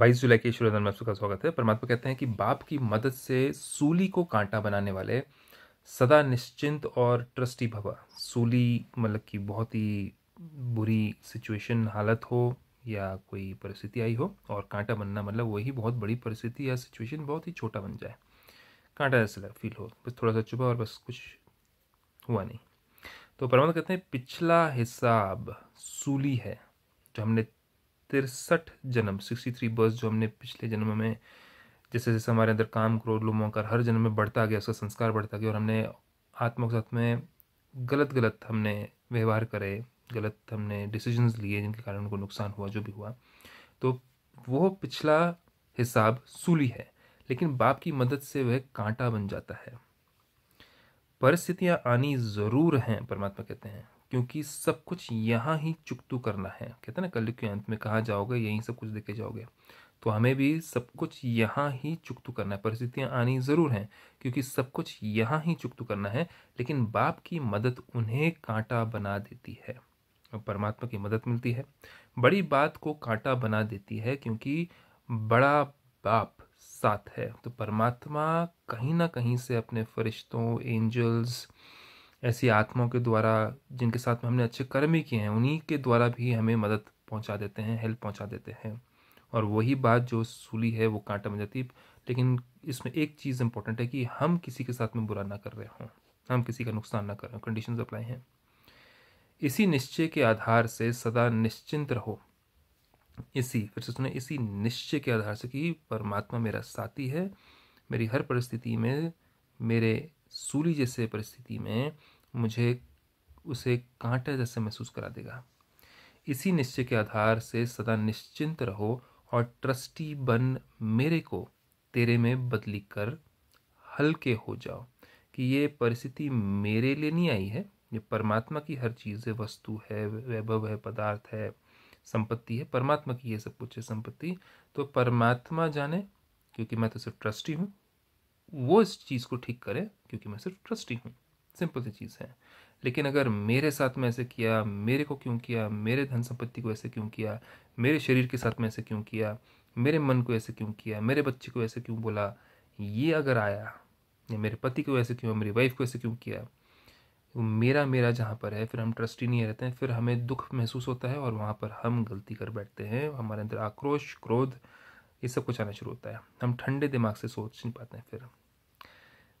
बाईस जुलाई के ईश्वरधन में आप सबका स्वागत है परमात्मा कहते हैं कि बाप की मदद से सूली को कांटा बनाने वाले सदा निश्चिंत और ट्रस्टी भवा सूली मतलब कि बहुत ही बुरी सिचुएशन हालत हो या कोई परिस्थिति आई हो और कांटा बनना मतलब वही बहुत बड़ी परिस्थिति या सिचुएशन बहुत ही छोटा बन जाए कांटा जैसा फील हो बस थोड़ा सा चुभा और बस कुछ हुआ नहीं तो परमात्मा कहते हैं पिछला हिसाब सूली है जो हमने तिरसठ जन्म सिक्सटी थ्री बर्स जो हमने पिछले जन्म में जैसे जैसे हमारे अंदर काम क्रोध लोभ का हर जन्म में बढ़ता गया उसका संस्कार बढ़ता गया और हमने आत्मा के साथ में गलत गलत हमने व्यवहार करे गलत हमने डिसीजंस लिए जिनके कारण उनको नुकसान हुआ जो भी हुआ तो वो पिछला हिसाब सूली है लेकिन बाप की मदद से वह कांटा बन जाता है परिस्थितियाँ आनी ज़रूर हैं परमात्मा कहते हैं क्योंकि सब कुछ यहाँ ही चुकतू करना है कहते हैं ना कल के अंत में कहा जाओगे यहीं सब कुछ देखे जाओगे तो हमें भी सब कुछ यहाँ ही चुकतू करना है परिस्थितियाँ आनी ज़रूर हैं क्योंकि सब कुछ यहाँ ही चुकतू करना है लेकिन बाप की मदद उन्हें कांटा बना देती है परमात्मा की मदद मिलती है बड़ी बात को कांटा बना देती है क्योंकि बड़ा बाप साथ है तो परमात्मा कहीं ना कहीं से अपने फरिश्तों एंजल्स ऐसी आत्माओं के द्वारा जिनके साथ में हमने अच्छे कर्म ही किए हैं उन्हीं के द्वारा भी हमें मदद पहुंचा देते हैं हेल्प पहुंचा देते हैं और वही बात जो सूली है वो कांटा बन जाती लेकिन इसमें एक चीज़ इंपॉर्टेंट है कि हम किसी के साथ में बुरा ना कर रहे हों हम किसी का नुकसान ना कर रहे हों कंडीशन अप्लाई हैं इसी निश्चय के आधार से सदा निश्चिंत रहो इसी फिर उसने इसी निश्चय के आधार से कि परमात्मा मेरा साथी है मेरी हर परिस्थिति में मेरे सूली जैसे परिस्थिति में मुझे उसे कांटा जैसे महसूस करा देगा इसी निश्चय के आधार से सदा निश्चिंत रहो और ट्रस्टी बन मेरे को तेरे में बदली कर हल्के हो जाओ कि ये परिस्थिति मेरे लिए नहीं आई है ये परमात्मा की हर चीज़ वस्तु है वैभव है पदार्थ है संपत्ति है परमात्मा की ये सब कुछ है संपत्ति तो परमात्मा जाने क्योंकि मैं तो सिर्फ ट्रस्टी हूँ वो इस चीज़ को ठीक करे क्योंकि मैं सिर्फ ट्रस्टी हूँ सिंपल सी चीज़ है लेकिन अगर मेरे साथ में ऐसे किया मेरे को क्यों किया मेरे धन संपत्ति को ऐसे क्यों किया मेरे शरीर के साथ में ऐसे क्यों किया मेरे मन को ऐसे क्यों किया मेरे बच्चे को ऐसे क्यों बोला ये अगर आया या मेरे पति को ऐसे क्यों मेरी वाइफ को ऐसे क्यों किया वो मेरा मेरा जहाँ पर है फिर हम ट्रस्टी नहीं रहते हैं फिर हमें दुख महसूस होता है और वहाँ पर हम गलती कर बैठते हैं हमारे अंदर आक्रोश क्रोध ये सब कुछ आना शुरू होता है हम ठंडे दिमाग से सोच नहीं पाते हैं फिर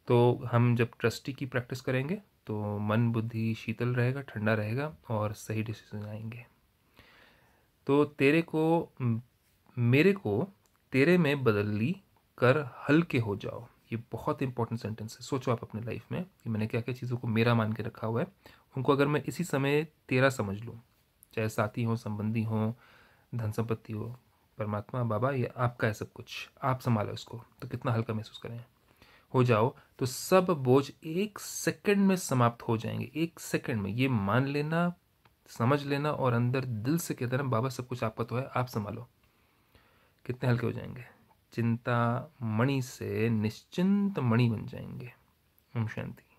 तो हम जब ट्रस्टी की प्रैक्टिस करेंगे तो मन बुद्धि शीतल रहेगा ठंडा रहेगा और सही डिसीजन आएंगे तो तेरे को मेरे को तेरे में बदली कर हल्के हो जाओ ये बहुत इंपॉर्टेंट सेंटेंस है सोचो आप अपने लाइफ में कि मैंने क्या क्या चीज़ों को मेरा मान के रखा हुआ है उनको अगर मैं इसी समय तेरा समझ लूँ चाहे साथी हो संबंधी हो धन संपत्ति हो परमात्मा बाबा ये आपका है सब कुछ आप संभालो इसको तो कितना हल्का महसूस करें हो जाओ तो सब बोझ एक सेकंड में समाप्त हो जाएंगे एक सेकंड में ये मान लेना समझ लेना और अंदर दिल से कहते हैं बाबा सब कुछ आपका तो है आप संभालो कितने हल्के हो जाएंगे चिंता मणि से निश्चिंत मणि बन जाएंगे ओम शांति